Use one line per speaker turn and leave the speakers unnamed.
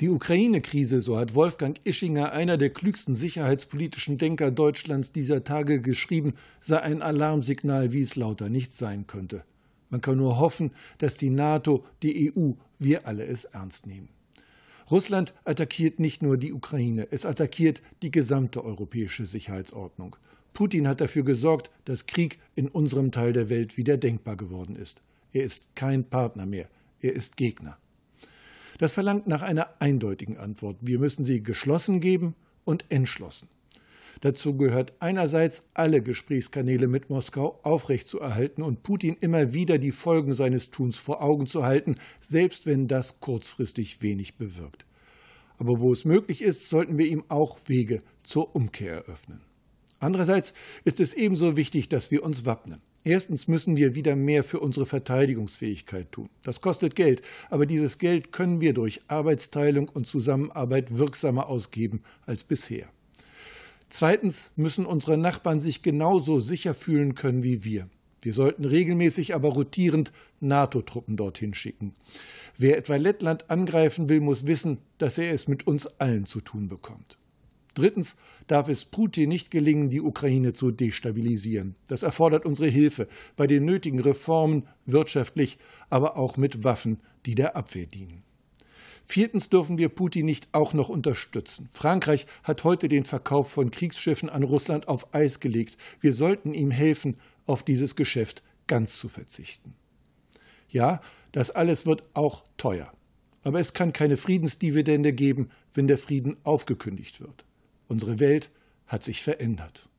Die Ukraine-Krise, so hat Wolfgang Ischinger, einer der klügsten sicherheitspolitischen Denker Deutschlands dieser Tage geschrieben, sei ein Alarmsignal, wie es lauter nicht sein könnte. Man kann nur hoffen, dass die NATO, die EU, wir alle es ernst nehmen. Russland attackiert nicht nur die Ukraine, es attackiert die gesamte europäische Sicherheitsordnung. Putin hat dafür gesorgt, dass Krieg in unserem Teil der Welt wieder denkbar geworden ist. Er ist kein Partner mehr, er ist Gegner. Das verlangt nach einer eindeutigen Antwort. Wir müssen sie geschlossen geben und entschlossen. Dazu gehört einerseits, alle Gesprächskanäle mit Moskau aufrechtzuerhalten und Putin immer wieder die Folgen seines Tuns vor Augen zu halten, selbst wenn das kurzfristig wenig bewirkt. Aber wo es möglich ist, sollten wir ihm auch Wege zur Umkehr eröffnen. Andererseits ist es ebenso wichtig, dass wir uns wappnen. Erstens müssen wir wieder mehr für unsere Verteidigungsfähigkeit tun. Das kostet Geld, aber dieses Geld können wir durch Arbeitsteilung und Zusammenarbeit wirksamer ausgeben als bisher. Zweitens müssen unsere Nachbarn sich genauso sicher fühlen können wie wir. Wir sollten regelmäßig, aber rotierend NATO-Truppen dorthin schicken. Wer etwa Lettland angreifen will, muss wissen, dass er es mit uns allen zu tun bekommt. Drittens darf es Putin nicht gelingen, die Ukraine zu destabilisieren. Das erfordert unsere Hilfe bei den nötigen Reformen wirtschaftlich, aber auch mit Waffen, die der Abwehr dienen. Viertens dürfen wir Putin nicht auch noch unterstützen. Frankreich hat heute den Verkauf von Kriegsschiffen an Russland auf Eis gelegt. Wir sollten ihm helfen, auf dieses Geschäft ganz zu verzichten. Ja, das alles wird auch teuer. Aber es kann keine Friedensdividende geben, wenn der Frieden aufgekündigt wird. Unsere Welt hat sich verändert.